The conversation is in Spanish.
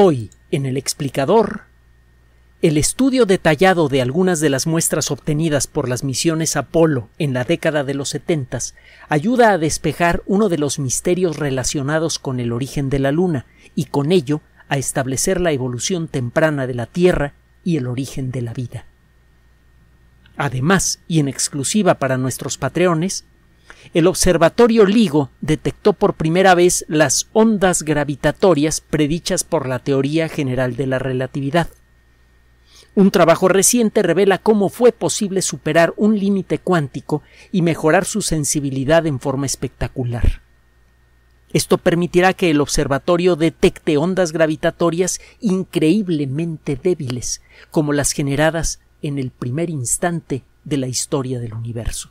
Hoy, en el explicador, el estudio detallado de algunas de las muestras obtenidas por las misiones Apolo en la década de los setentas ayuda a despejar uno de los misterios relacionados con el origen de la Luna y con ello a establecer la evolución temprana de la Tierra y el origen de la vida. Además, y en exclusiva para nuestros patreones, el Observatorio LIGO detectó por primera vez las ondas gravitatorias predichas por la teoría general de la relatividad. Un trabajo reciente revela cómo fue posible superar un límite cuántico y mejorar su sensibilidad en forma espectacular. Esto permitirá que el observatorio detecte ondas gravitatorias increíblemente débiles, como las generadas en el primer instante de la historia del universo.